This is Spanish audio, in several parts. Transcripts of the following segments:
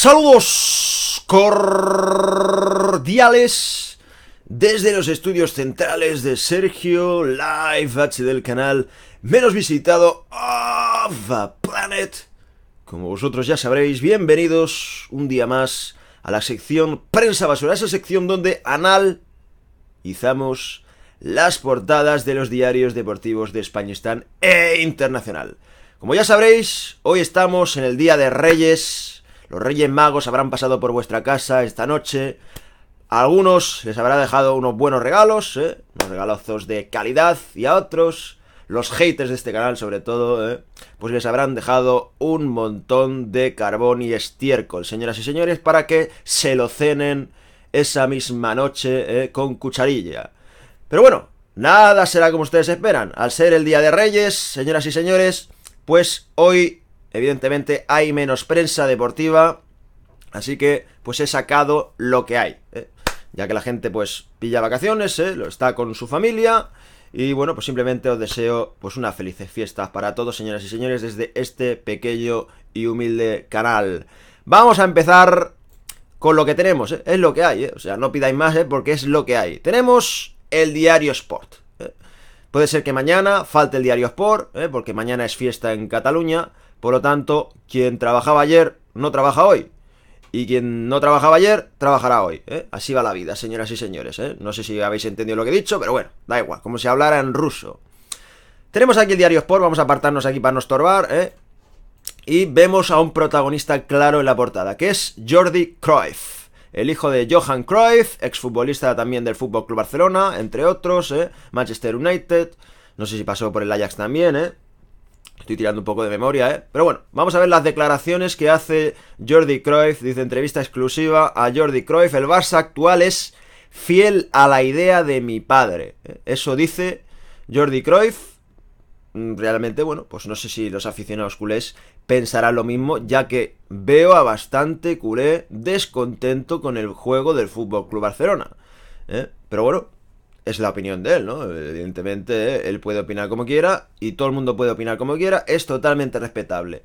Saludos cordiales desde los estudios centrales de Sergio Live H del canal menos visitado of planet. Como vosotros ya sabréis, bienvenidos un día más a la sección Prensa Basura, esa sección donde analizamos las portadas de los diarios deportivos de España e internacional. Como ya sabréis, hoy estamos en el Día de Reyes los Reyes Magos habrán pasado por vuestra casa esta noche. algunos les habrá dejado unos buenos regalos, ¿eh? unos regalazos de calidad, y a otros, los haters de este canal sobre todo, ¿eh? pues les habrán dejado un montón de carbón y estiércol, señoras y señores, para que se lo cenen esa misma noche ¿eh? con cucharilla. Pero bueno, nada será como ustedes esperan. Al ser el Día de Reyes, señoras y señores, pues hoy Evidentemente hay menos prensa deportiva, así que pues he sacado lo que hay. ¿eh? Ya que la gente pues pilla vacaciones, ¿eh? lo está con su familia. Y bueno, pues simplemente os deseo pues una felices fiestas para todos, señoras y señores, desde este pequeño y humilde canal. Vamos a empezar con lo que tenemos, ¿eh? es lo que hay, o sea, no pidáis más, porque es lo que hay. Tenemos el diario Sport. Puede ser que mañana falte el diario Sport, ¿eh? porque mañana es fiesta en Cataluña. Por lo tanto, quien trabajaba ayer no trabaja hoy. Y quien no trabajaba ayer, trabajará hoy. ¿eh? Así va la vida, señoras y señores. ¿eh? No sé si habéis entendido lo que he dicho, pero bueno, da igual, como si hablara en ruso. Tenemos aquí el diario Sport, vamos a apartarnos aquí para no estorbar. Y vemos a un protagonista claro en la portada, que es Jordi Cruyff el hijo de Johan Cruyff, exfutbolista también del Fútbol Club Barcelona, entre otros, eh, Manchester United, no sé si pasó por el Ajax también, eh. Estoy tirando un poco de memoria, eh. Pero bueno, vamos a ver las declaraciones que hace Jordi Cruyff, dice entrevista exclusiva a Jordi Cruyff, el Barça actual es fiel a la idea de mi padre. Eso dice Jordi Cruyff Mm, realmente, bueno, pues no sé si los aficionados culés pensarán lo mismo, ya que veo a bastante culé descontento con el juego del Fútbol Club Barcelona. ¿eh? Pero bueno, es la opinión de él, ¿no? Evidentemente, él puede opinar como quiera y todo el mundo puede opinar como quiera, es totalmente respetable.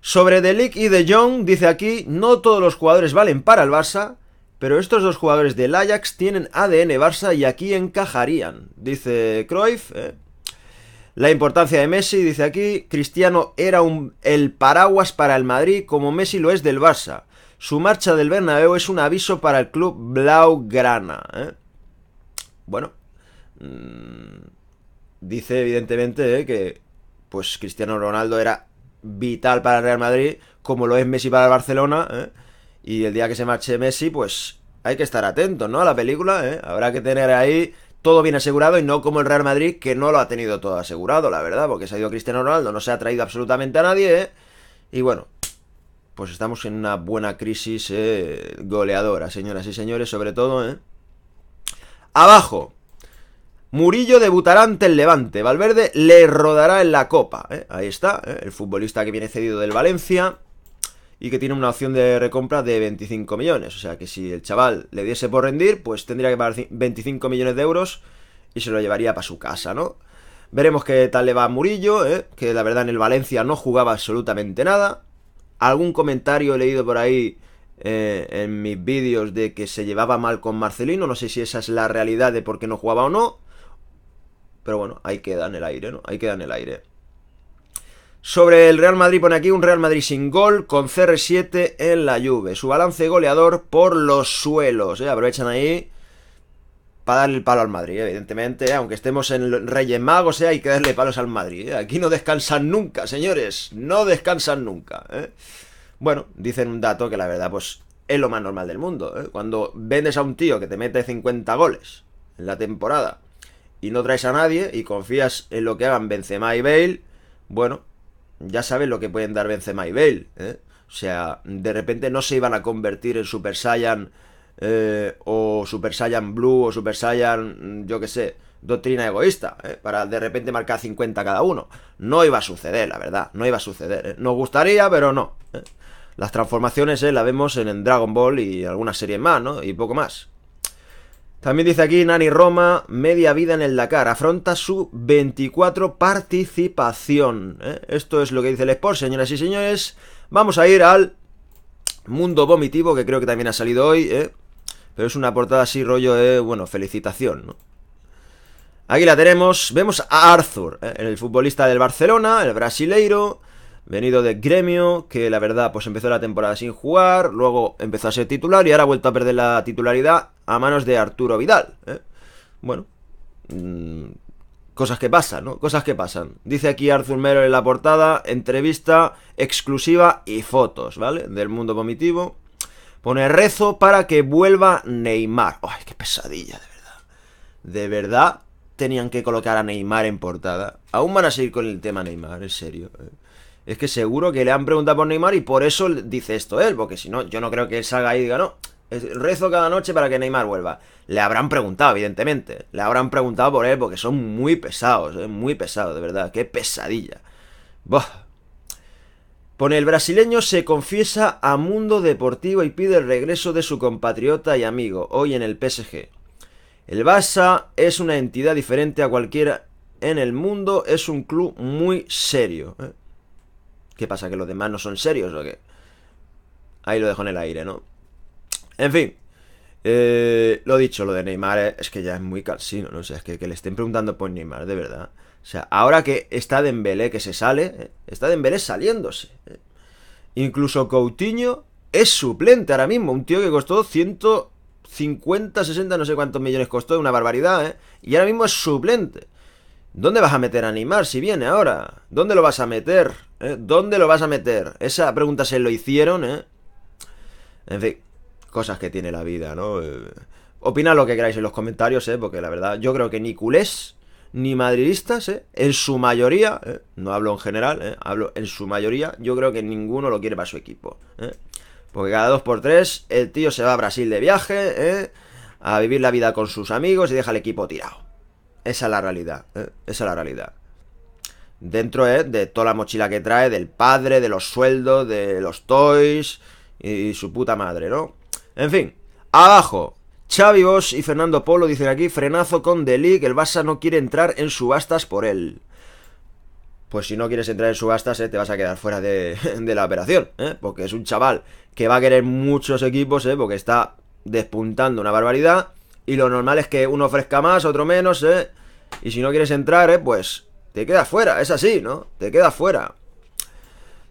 Sobre Delic y De Jong, dice aquí, no todos los jugadores valen para el Barça, pero estos dos jugadores del Ajax tienen ADN Barça y aquí encajarían, dice Cruyff, ¿eh? La importancia de Messi, dice aquí, Cristiano era un, el paraguas para el Madrid como Messi lo es del Barça. Su marcha del Bernabéu es un aviso para el club Blaugrana. ¿eh? Bueno, mm, dice evidentemente ¿eh? que pues Cristiano Ronaldo era vital para el Real Madrid como lo es Messi para el Barcelona. ¿eh? Y el día que se marche Messi, pues hay que estar atentos, ¿no? A la película, Habrá que tener ahí todo bien asegurado y no como el Real Madrid que no lo ha tenido todo asegurado, la verdad, porque se ha ido Cristiano Ronaldo, no se ha traído absolutamente a nadie ¿eh? y bueno, pues estamos en una buena crisis eh, goleadora, señoras y señores, sobre todo, ¿eh? Abajo. Murillo debutará ante el Levante. Valverde le rodará en la copa. ¿eh? Ahí está, eh, el futbolista que viene cedido del Valencia y que tiene una opción de recompra de 25 millones. O sea que si el chaval le diese por rendir, pues tendría que pagar 25 millones de euros y se lo llevaría para su casa, ¿no? Veremos qué tal le va a Murillo, ¿eh? que la verdad en el Valencia no jugaba absolutamente nada. Algún comentario he leído por ahí eh, en mis vídeos de que se llevaba mal con Marcelino, no sé si esa es la realidad de por qué no jugaba o no. Pero bueno, ahí queda en el aire, ¿no? Ahí queda en el aire. Sobre el Real Madrid pone aquí un Real Madrid sin gol con CR7 en la lluvia. Su balance goleador por los suelos. ¿eh? Aprovechan ahí para darle el palo al Madrid, evidentemente. ¿eh? Aunque estemos en Reyes Magos, ¿eh? hay que darle palos al Madrid. ¿eh? Aquí no descansan nunca, señores. No descansan nunca. Bueno, dicen un dato que la verdad, pues es lo más normal del mundo. Cuando vendes a un tío que te mete 50 goles en la temporada y no traes a nadie y confías en lo que hagan Benzema y Bale, bueno, ya saben lo que pueden dar Benzema y Bale. ¿eh? O sea, de repente no se iban a convertir en Super Saiyan eh, o Super Saiyan Blue o Super Saiyan, yo qué sé, doctrina egoísta, ¿eh? para de repente marcar 50 cada uno. No iba a suceder, la verdad, no iba a suceder. ¿eh? Nos gustaría, pero no. ¿eh? Las transformaciones las vemos en Dragon Ball y algunas series más, ¿no? Y poco más. También dice aquí Nani Roma, media vida en el Dakar, afronta su 24 participación. ¿eh? Esto es lo que dice el Sport, señoras y señores. Vamos a ir al mundo vomitivo, que creo que también ha salido hoy, ¿eh? pero es una portada así rollo de, eh, bueno, felicitación, Aquí la tenemos, vemos a Arthur, el futbolista del Barcelona, el brasileiro, venido de Gremio, que la verdad pues empezó la temporada sin jugar, luego empezó a ser titular y ahora ha vuelto a perder la titularidad a manos de Arturo Vidal. ¿eh? Bueno, mm, cosas que pasan, ¿no? Cosas que pasan. Dice aquí Arthur Mero en la portada, entrevista exclusiva y fotos, ¿vale? Del mundo vomitivo. Pone rezo para que vuelva Neymar. ¡Ay, qué pesadilla, de verdad! De verdad tenían que colocar a Neymar en portada. Aún van a seguir con el tema Neymar, en serio. ¿eh? Es que seguro que le han preguntado por Neymar y por eso dice esto él, porque si no, yo no creo que él salga ahí y diga, no, rezo cada noche para que Neymar vuelva. Le habrán preguntado, evidentemente. Le habrán preguntado por él porque son muy pesados, muy pesados, de verdad. Qué pesadilla. Pone el brasileño se confiesa a Mundo Deportivo y pide el regreso de su compatriota y amigo, hoy en el PSG. El Barça es una entidad diferente a cualquiera en el mundo, es un club muy serio. ¿eh? ¿Qué pasa? ¿Que los demás no son serios o qué? Ahí lo dejo en el aire, ¿no? En fin. Eh, lo dicho, lo de Neymar es, que ya es muy calcino, no o sea, es que, le estén preguntando por Neymar, de verdad. O sea, ahora que está Dembélé que se sale, eh, está Dembélé saliéndose. Eh. Incluso Coutinho es suplente ahora mismo, un tío que costó 150, 60, no sé cuántos millones costó, una barbaridad, ¿eh? Y ahora mismo es suplente. ¿Dónde vas a meter a Neymar si viene ahora? ¿Dónde lo vas a meter? ¿Eh? ¿Dónde lo vas a meter? Esa pregunta se lo hicieron, ¿eh? En fin, cosas que tiene la vida, ¿no? Eh, Opina lo que queráis en los comentarios, ¿eh? Porque la verdad, yo creo que ni culés, ni madridistas, ¿eh? En su mayoría, ¿eh? no hablo en general, ¿eh? Hablo en su mayoría, yo creo que ninguno lo quiere para su equipo, ¿eh? Porque cada dos por tres el tío se va a Brasil de viaje, ¿eh? A vivir la vida con sus amigos y deja el equipo tirado. Esa es la realidad, ¿eh? esa es la realidad. Dentro ¿eh? de toda la mochila que trae, del padre, de los sueldos, de los toys y su puta madre, ¿no? En fin, abajo. Xavi y Fernando Polo dicen aquí, frenazo con que el Barça no quiere entrar en subastas por él. Pues si no quieres entrar en subastas, eh, te vas a quedar fuera de, de la operación, ¿eh? porque es un chaval que va a querer muchos equipos, ¿eh? porque está despuntando una barbaridad y lo normal es que uno ofrezca más, otro menos, ¿eh? Y si no quieres entrar, ¿eh? Pues te quedas fuera, es así, ¿no? Te quedas fuera.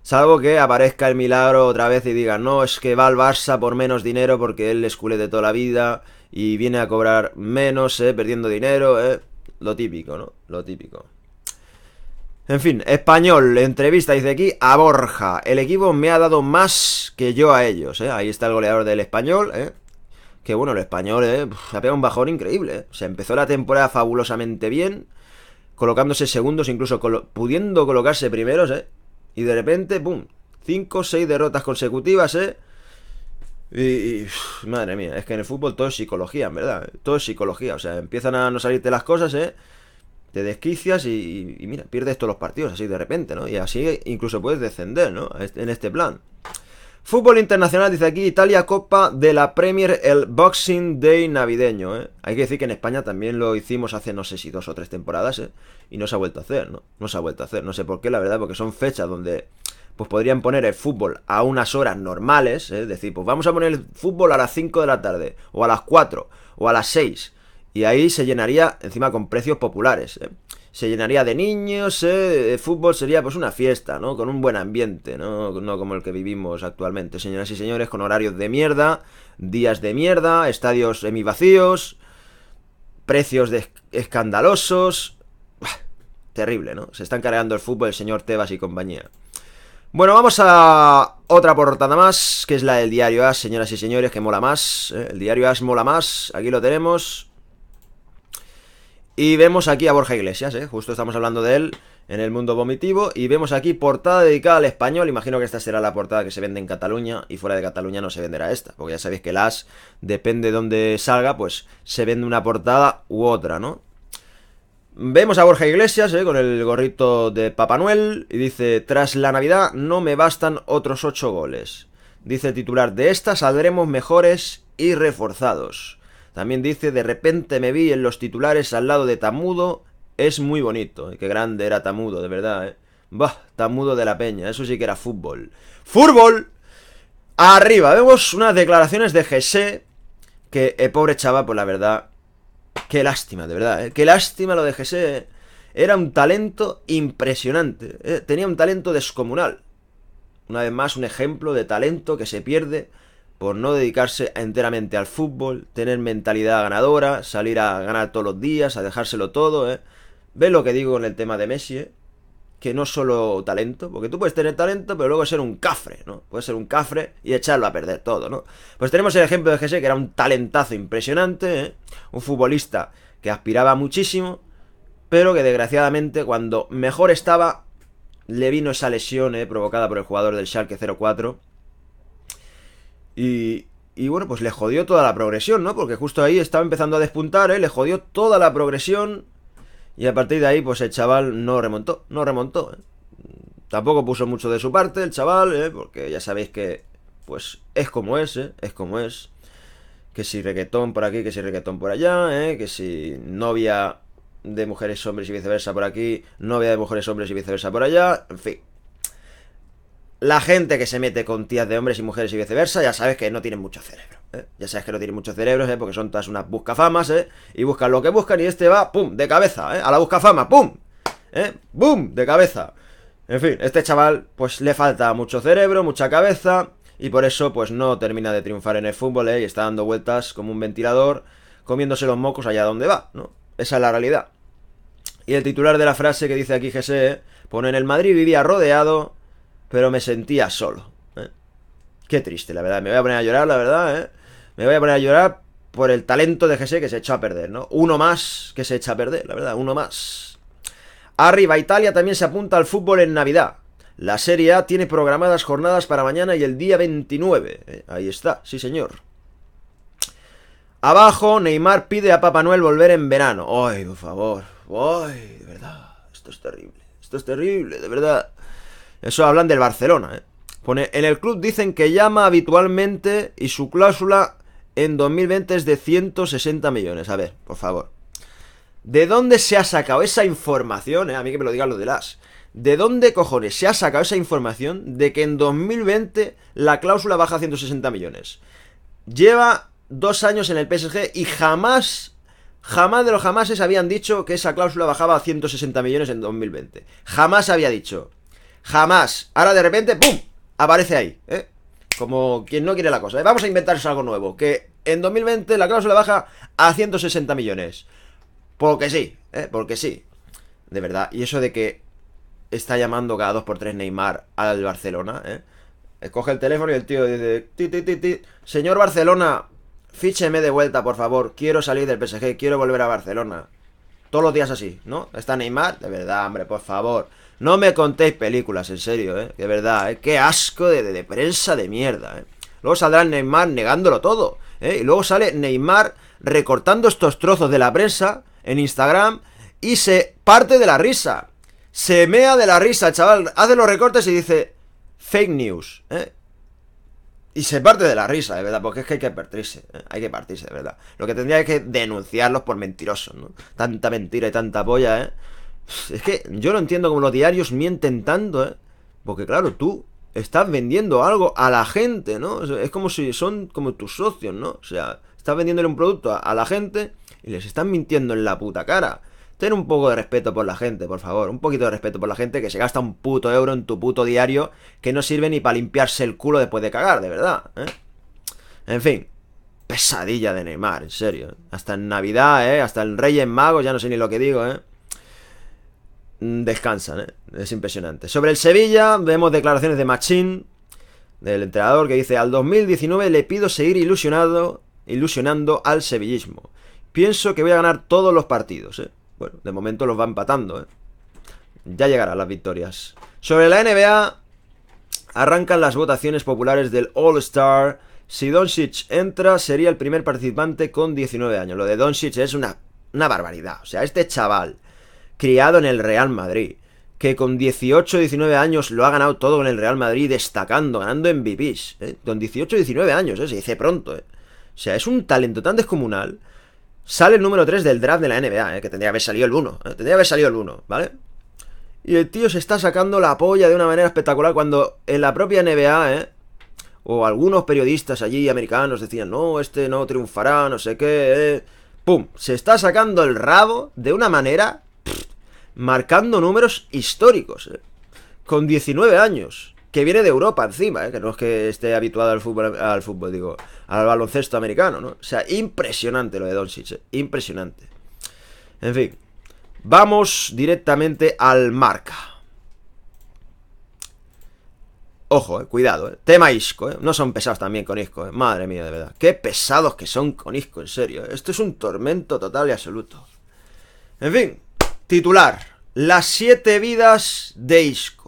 Salvo que aparezca el milagro otra vez y diga no, es que va al Barça por menos dinero porque él es culé de toda la vida y viene a cobrar menos, ¿eh? perdiendo dinero, ¿eh? lo típico, ¿no? Lo típico. En fin, español, entrevista, dice aquí, a Borja. El equipo me ha dado más que yo a ellos, ¿eh? Ahí está el goleador del español, ¿eh? que bueno, el español eh, ha pegado un bajón increíble. Eh. se empezó la temporada fabulosamente bien, colocándose segundos, incluso pudiendo colocarse primeros, ¿eh? Y de repente, ¡pum! Cinco, seis derrotas consecutivas, ¿eh? Y, madre mía, es que en el fútbol todo es psicología, en verdad. Todo es psicología. O sea, empiezan a no salirte las cosas, ¿eh? Te desquicias y, y mira, pierdes todos los partidos así de repente, ¿no? Y así incluso puedes descender, ¿no? Este, en este plan. Fútbol internacional, dice aquí, Italia Copa de la Premier el Boxing Day navideño. ¿eh? Hay que decir que en España también lo hicimos hace no sé si dos o tres temporadas ¿eh? y no se ha vuelto a hacer, ¿no? se ha vuelto a hacer, no sé por qué, la verdad, porque son fechas donde pues podrían poner el fútbol a unas horas normales, ¿eh? es decir, pues vamos a poner el fútbol a las 5 de la tarde, o a las 4, o a las 6, y ahí se llenaría encima con precios populares. ¿eh? se llenaría de niños, eh, fútbol sería pues una fiesta, ¿no? Con un buen ambiente, ¿no? No como el que vivimos actualmente, señoras y señores, con horarios de mierda, días de mierda, estadios vacíos precios de escandalosos. terrible, ¿no? Se están cargando el fútbol el señor Tebas y compañía. Bueno, vamos a otra portada más, que es la del diario As, señoras y señores, que mola más. ¿eh? El diario As mola más, aquí lo tenemos. Y vemos aquí a Borja Iglesias, ¿eh? justo estamos hablando de él en el mundo vomitivo. Y vemos aquí portada dedicada al español. Imagino que esta será la portada que se vende en Cataluña y fuera de Cataluña no se venderá esta. Porque ya sabéis que las, depende de dónde salga, pues se vende una portada u otra, ¿no? Vemos a Borja Iglesias ¿eh? con el gorrito de Papá Noel y dice, tras la Navidad no me bastan otros ocho goles. Dice el titular, de esta saldremos mejores y reforzados. También dice, de repente me vi en los titulares al lado de Tamudo, es muy bonito. Qué grande era Tamudo, de verdad, ¿eh? Bah, Tamudo de la Peña, eso sí que era fútbol. ¡Fútbol! Arriba, vemos unas declaraciones de Jesse que, eh, pobre chaval, pues la verdad, qué lástima, de verdad, ¿eh? qué lástima lo de Gesé, ¿eh? Era un talento impresionante, ¿eh? tenía un talento descomunal. Una vez más, un ejemplo de talento que se pierde por no dedicarse enteramente al fútbol, tener mentalidad ganadora, salir a ganar todos los días, a dejárselo todo, ¿eh? ¿Ves lo que digo en el tema de Messi, eh? Que no solo talento, porque tú puedes tener talento, pero luego ser un cafre, ¿no? Puedes ser un cafre y echarlo a perder todo, ¿no? Pues tenemos el ejemplo de Jesse, que era un talentazo impresionante, ¿eh? Un futbolista que aspiraba muchísimo, pero que desgraciadamente cuando mejor estaba, le vino esa lesión, ¿eh? Provocada por el jugador del Schalke 04 y, bueno, pues le jodió toda la progresión, ¿no? Porque justo ahí estaba empezando a despuntar, ¿eh? Le jodió toda la progresión. Y a partir de ahí, pues el chaval no remontó, no remontó. ¿eh? Tampoco puso mucho de su parte el chaval, ¿eh? Porque ya sabéis que, pues, es como es, ¿eh? Es como es. Que si reggaetón por aquí, que si reggaetón por allá, ¿eh? Que si novia de mujeres hombres y viceversa por aquí, novia de mujeres hombres y viceversa por allá, en fin. La gente que se mete con tías de hombres y mujeres y viceversa, ya sabes que no tienen mucho cerebro. ¿eh? Ya sabes que no tienen mucho cerebro, ¿eh? porque son todas unas buscafamas, ¿eh? Y buscan lo que buscan y este va, ¡pum! De cabeza, ¿eh? A la buscafama, ¡pum! ¿Eh? De cabeza. En fin, este chaval, pues le falta mucho cerebro, mucha cabeza, y por eso, pues no termina de triunfar en el fútbol, ¿eh? Y está dando vueltas como un ventilador, comiéndose los mocos allá donde va, ¿no? Esa es la realidad. Y el titular de la frase que dice aquí GSE, ¿eh? pone en el Madrid vivía rodeado pero me sentía solo. ¿eh? Qué triste, la verdad. Me voy a poner a llorar, la verdad, ¿eh? Me voy a poner a llorar por el talento de Jesse que se echa a perder, ¿no? Uno más que se echa a perder, la verdad, uno más. Arriba, Italia también se apunta al fútbol en Navidad. La Serie A tiene programadas jornadas para mañana y el día 29. ¿eh? Ahí está, sí señor. Abajo, Neymar pide a Papá Noel volver en verano. ¡Ay, por favor! ¡Ay, de verdad! Esto es terrible. Esto es terrible, de verdad. Eso hablan del Barcelona, ¿eh? Pone, en el club dicen que llama habitualmente y su cláusula en 2020 es de 160 millones. A ver, por favor. ¿De dónde se ha sacado esa información? Eh? A mí que me lo diga lo de las. ¿De dónde cojones se ha sacado esa información de que en 2020 la cláusula baja a 160 millones? Lleva dos años en el PSG y jamás, jamás de los jamases habían dicho que esa cláusula bajaba a 160 millones en 2020. Jamás había dicho. Jamás. Ahora de repente, ¡pum! Aparece ahí, ¿eh? Como quien no quiere la cosa. ¿eh? Vamos a inventarse algo nuevo. Que en 2020 la cláusula baja a 160 millones. Porque sí, ¿eh? Porque sí. De verdad. Y eso de que está llamando cada 2x3 Neymar al Barcelona, ¿eh? ¿eh? Coge el teléfono y el tío dice: ti, Señor Barcelona, fícheme de vuelta, por favor. Quiero salir del PSG, quiero volver a Barcelona todos los días así, ¿no? Está Neymar, de verdad, hombre, por favor. No me contéis películas, en serio, ¿eh? De verdad, ¿eh? Qué asco de, prensa de mierda, ¿eh? Luego saldrá Neymar negándolo todo, ¿eh? Y luego sale Neymar recortando estos trozos de la prensa en Instagram y se parte de la risa. Se mea de la risa, chaval. Hace los recortes y dice fake news, ¿eh? Y se parte de la risa, de verdad, porque es que hay que partirse, eh, hay que partirse, de verdad. Lo que tendría es que denunciarlos por mentirosos, ¿no? Tanta mentira y tanta polla, ¿eh? Es que yo no entiendo cómo los diarios mienten tanto, ¿eh? Porque claro, tú estás vendiendo algo a la gente, ¿no? Es como si son como tus socios, ¿no? O sea, estás vendiéndole un producto a, a la gente y les estás mintiendo en la puta cara. Ten un poco de respeto por la gente, por favor. Un poquito de respeto por la gente que se gasta un puto euro en tu puto diario que no sirve ni para limpiarse el culo después de cagar, de verdad. ¿eh? En fin. Pesadilla de Neymar, en serio. Hasta en Navidad, ¿eh? Hasta en Reyes Magos, ya no sé ni lo que digo, ¿eh? Mm, descansan, ¿eh? Es impresionante. Sobre el Sevilla, vemos declaraciones de Machín, del entrenador, que dice, al 2019 le pido seguir ilusionado, ilusionando al sevillismo. Pienso que voy a ganar todos los partidos, ¿eh? de momento los va empatando, ¿eh? Ya llegarán las victorias. Sobre la NBA, arrancan las votaciones populares del All-Star. Si Doncic entra, sería el primer participante con 19 años. Lo de Doncic es una, barbaridad. O sea, este chaval, criado en el Real Madrid, que con 18, 19 años lo ha ganado todo en el Real Madrid, destacando, ganando MVPs. ¿eh? Con 18, 19 años, ¿eh? se dice pronto. O sea, es un talento tan descomunal Sale el número 3 del draft de la NBA, eh, que tendría que haber salido el 1. Eh, tendría que haber salido el 1, ¿vale? Y el tío se está sacando la polla de una manera espectacular cuando en la propia NBA, eh, O algunos periodistas allí americanos decían, no, este no triunfará, no sé qué. ¡Pum! Se está sacando el rabo de una manera... marcando números históricos. Con 19 años que viene de Europa encima, ¿eh? que no es que esté habituado al fútbol, al digo, al baloncesto americano, ¿no? O sea, impresionante lo de Doncic, ¿eh? impresionante. En fin, vamos directamente al marca. Ojo, eh, cuidado, eh. tema Isco, eh. no son pesados también con Isco, madre mía, de verdad. Qué pesados que son con Isco, en serio. Esto es un tormento total y absoluto. En fin, titular, las siete vidas de Isco.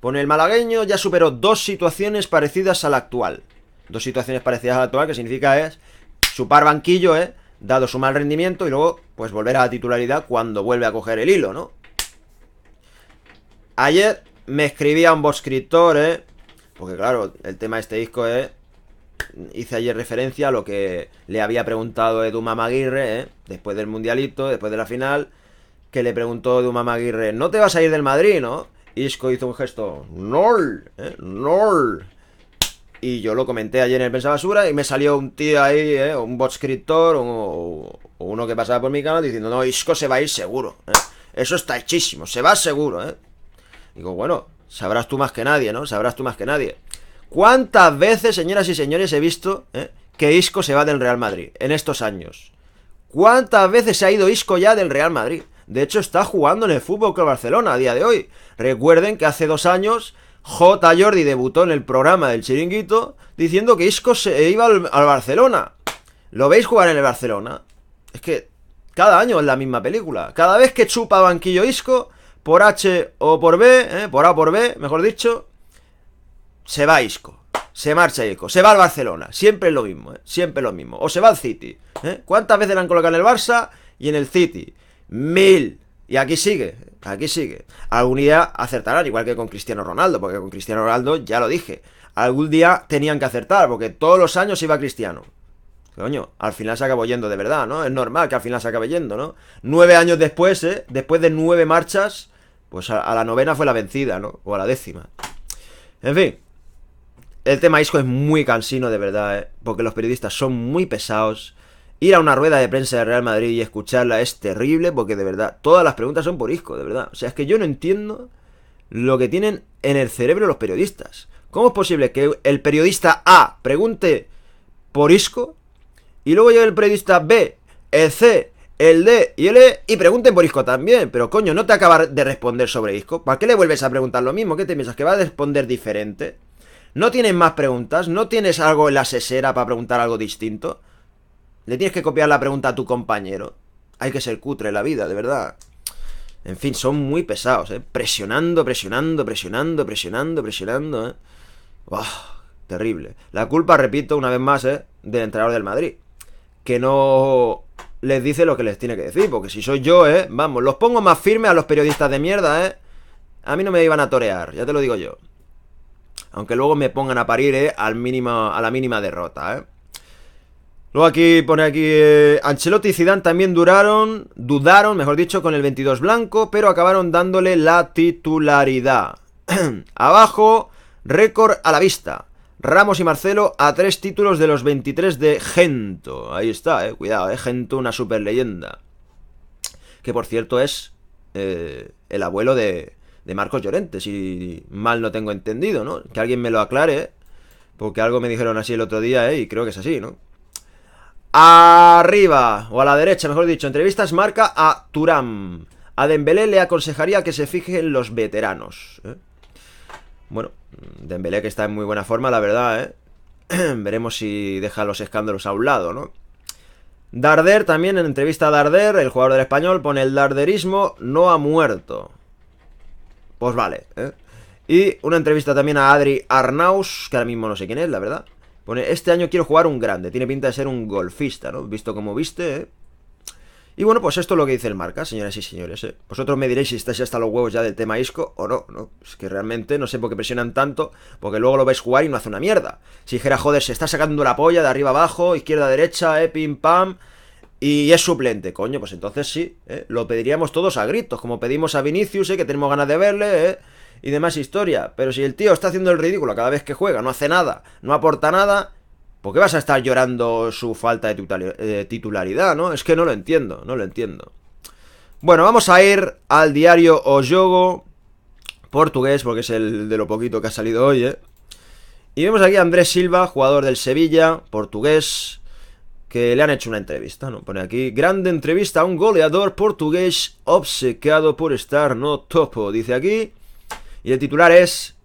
Pone pues el malagueño ya superó dos situaciones parecidas a la actual. Dos situaciones parecidas a la actual, que significa es par banquillo, ¿eh? Dado su mal rendimiento y luego, pues volver a la titularidad cuando vuelve a coger el hilo, ¿no? Ayer me escribía un boscriptor, ¿eh? Porque claro, el tema de este disco es... Hice ayer referencia a lo que le había preguntado Edu Mamaguirre, ¿eh? Después del Mundialito, después de la final, que le preguntó Edu Mamaguirre, ¿no te vas a ir del Madrid, no? Isco hizo un gesto, ¡Nol! ¿eh? ¡Nol! Y yo lo comenté ayer en el Pensabasura y me salió un tío ahí, ¿eh? un bot o, uno que pasaba por mi canal diciendo, no, Isco se va a ir seguro. ¿eh? Eso está hechísimo, se va seguro. ¿eh? Digo, bueno, sabrás tú más que nadie, ¿no? Sabrás tú más que nadie. ¿Cuántas veces, señoras y señores, he visto que Isco se va del Real Madrid en estos años? ¿Cuántas veces se ha ido Isco ya del Real Madrid? De hecho, está jugando en el Fútbol con Barcelona a día de hoy. Recuerden que hace dos años J. Jordi debutó en el programa del Chiringuito diciendo que Isco se iba al, Barcelona. Lo veis jugar en el Barcelona. Es que cada año es la misma película. Cada vez que chupa banquillo Isco, por H o por B, ¿eh? por A o por B, mejor dicho, se va Isco. Se marcha Isco. Se va al Barcelona. Siempre es lo mismo, ¿eh? siempre es lo mismo. O se va al City. ¿eh? ¿Cuántas veces la han colocado en el Barça y en el City? mil. Y aquí sigue, aquí sigue. Algún día acertarán, igual que con Cristiano Ronaldo, porque con Cristiano Ronaldo ya lo dije. Algún día tenían que acertar, porque todos los años iba Cristiano. Coño, al final se acabó yendo de verdad, ¿no? Es normal que al final se acabe yendo, ¿no? Nueve años después, ¿eh? Después de nueve marchas, pues a, la novena fue la vencida, ¿no? O a la décima. En fin. El tema Isco es muy cansino, de verdad, ¿eh? Porque los periodistas son muy pesados Ir a una rueda de prensa de Real Madrid y escucharla es terrible porque de verdad todas las preguntas son por isco, de verdad. O sea, es que yo no entiendo lo que tienen en el cerebro los periodistas. ¿Cómo es posible que el periodista A pregunte por isco y luego el periodista B, el C, el D y el E y pregunten por Isco también. Pero coño, no te acabas de responder sobre Isco. ¿Para qué le vuelves a preguntar lo mismo? ¿Qué te piensas? ¿Que va a responder diferente? ¿No tienes más preguntas? ¿No tienes algo en la sesera para preguntar algo distinto? Le tienes que copiar la pregunta a tu compañero. Hay que ser cutre en la vida, de verdad. En fin, son muy pesados, ¿eh? Presionando, presionando, presionando, presionando, presionando, ¿eh? terrible. La culpa, repito una vez más, ¿eh? Del entrenador del Madrid. Que no les dice lo que les tiene que decir. Porque si soy yo, ¿eh? Vamos, los pongo más firmes a los periodistas de mierda, ¿eh? A mí no me iban a torear, ya te lo digo yo. Aunque luego me pongan a parir, ¿eh? Al mínimo, a la mínima derrota, ¿eh? Luego aquí pone aquí eh, Ancelotti y Zidane también duraron, dudaron, mejor dicho, con el 22 blanco, pero acabaron dándole la titularidad. Abajo, récord a la vista. Ramos y Marcelo a tres títulos de los 23 de Gento. Ahí está, eh, cuidado, eh, Gento una super leyenda. Que por cierto es eh, el abuelo de, de Marcos Llorente, si mal no tengo entendido, ¿no? Que alguien me lo aclare, porque algo me dijeron así el otro día, eh, y creo que es así, ¿no? Arriba, o a la derecha, mejor dicho, entrevistas marca a Turán A Dembélé le aconsejaría que se fijen los veteranos. ¿eh? Bueno, Dembélé que está en muy buena forma, la verdad, ¿eh? Veremos si deja los escándalos a un lado, ¿no? Darder también en entrevista a Darder, el jugador del español, pone el darderismo no ha muerto. Pues vale, ¿eh? Y una entrevista también a Adri Arnaus, que ahora mismo no sé quién es, la verdad este año quiero jugar un grande, tiene pinta de ser un golfista, ¿no? Visto como viste, ¿eh? Y bueno, pues esto es lo que dice el marca, señoras y señores. ¿eh? Vosotros me diréis si estáis hasta los huevos ya del tema Isco o no, ¿no? Es que realmente no sé por qué presionan tanto, porque luego lo vais jugar y no hace una mierda. Si dijera, joder, se está sacando la polla de arriba abajo, izquierda a derecha, eh, pim pam, y es suplente, coño, pues entonces sí, ¿eh? lo pediríamos todos a gritos, como pedimos a Vinicius, ¿eh? que tenemos ganas de verle, ¿eh? y demás historia. Pero si el tío está haciendo el ridículo cada vez que juega, no hace nada, no aporta nada, ¿por qué vas a estar llorando su falta de titularidad, no? Es que no lo entiendo, no lo entiendo. Bueno, vamos a ir al diario O portugués, porque es el de lo poquito que ha salido hoy, ¿eh? Y vemos aquí a Andrés Silva, jugador del Sevilla, portugués, que le han hecho una entrevista, ¿no? Pone aquí, grande entrevista a un goleador portugués Obsequiado por estar no topo. Dice aquí, y el titular es...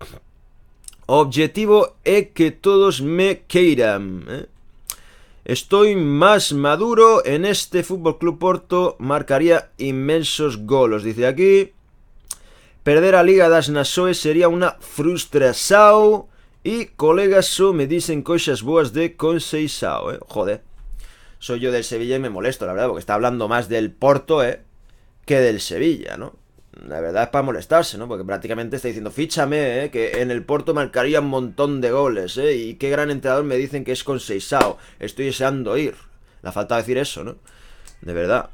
Objetivo es que todos me queiran. ¿eh? Estoy más maduro en este Fútbol Club Porto. Marcaría inmensos golos. Dice aquí. Perder a Liga das Nasoes sería una frustración. Y colegas so me dicen cosas boas de Conceição. ¿eh? Joder. Soy yo del Sevilla y me molesto, la verdad, porque está hablando más del Porto, ¿eh? Que del Sevilla, ¿no? la verdad es para molestarse, ¿no? Porque prácticamente está diciendo, fíchame, ¿eh? que en el Porto marcaría un montón de goles, ¿eh? Y qué gran entrenador me dicen que es con Seisao. Estoy deseando ir. La falta de decir eso, ¿no? De verdad.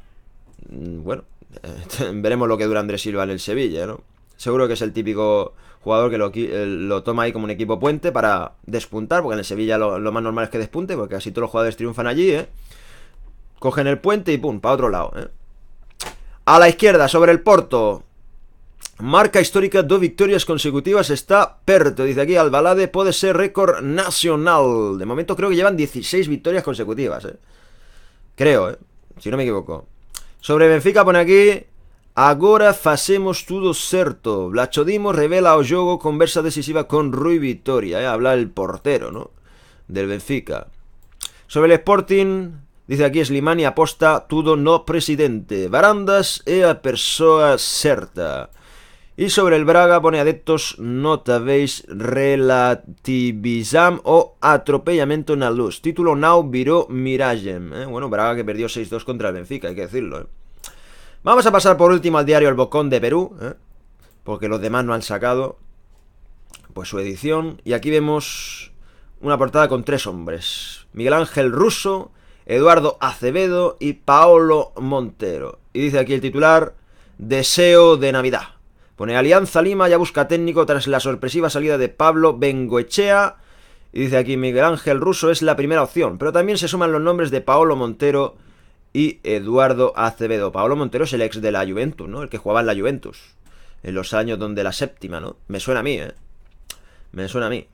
Mm, bueno, eh, veremos lo que dura Andrés Silva en el Sevilla, ¿no? Seguro que es el típico jugador que lo, eh, lo, toma ahí como un equipo puente para despuntar, porque en el Sevilla lo, lo más normal es que despunte, porque así todos los jugadores triunfan allí, ¿eh? Cogen el puente y pum, para otro lado, ¿eh? A la izquierda, sobre el Porto. Marca histórica, dos victorias consecutivas, está perto. Dice aquí, Albalade puede ser récord nacional. De momento creo que llevan 16 victorias consecutivas. Eh. Creo, eh, si no me equivoco. Sobre Benfica pone aquí, ahora facemos todo certo. Blachodimo revela o jogo conversa decisiva con Rui Vitoria. Eh, habla el portero, ¿no? Del Benfica. Sobre el Sporting, dice aquí Slimani aposta todo no presidente. barandas e a persona certa. Y sobre el Braga pone adeptos veis relativizam o atropellamiento en la luz. Título Now viró Miragem. ¿eh? Bueno, Braga que perdió 6-2 contra el Benfica, hay que decirlo. ¿eh? Vamos a pasar por último al diario El Bocón de Perú, ¿eh? porque los demás no han sacado pues su edición. Y aquí vemos una portada con tres hombres. Miguel Ángel Russo, Eduardo Acevedo y Paolo Montero. Y dice aquí el titular, Deseo de Navidad. Pone Alianza Lima ya busca técnico tras la sorpresiva salida de Pablo Bengoechea. Y dice aquí Miguel Ángel Russo es la primera opción, pero también se suman los nombres de Paolo Montero y Eduardo Acevedo. Paolo Montero es el ex de la Juventus, ¿no? El que jugaba en la Juventus. En los años donde la séptima, ¿no? Me suena a mí, ¿eh? Me suena a mí.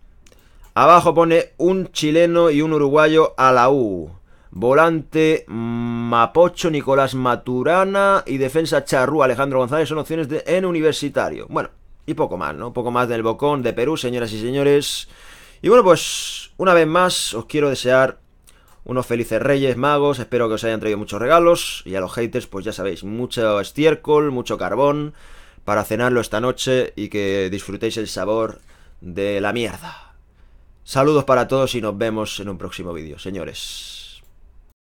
Abajo pone un chileno y un uruguayo a la U. Volante Mapocho, Nicolás Maturana y defensa Charrúa, Alejandro González son opciones de, en universitario. Bueno, y poco más, ¿no? Poco más del Bocón de Perú, señoras y señores. Y bueno, pues una vez más os quiero desear unos felices reyes, magos, espero que os hayan traído muchos regalos y a los haters pues ya sabéis, mucho estiércol, mucho carbón para cenarlo esta noche y que disfrutéis el sabor de la mierda. Saludos para todos y nos vemos en un próximo vídeo, señores.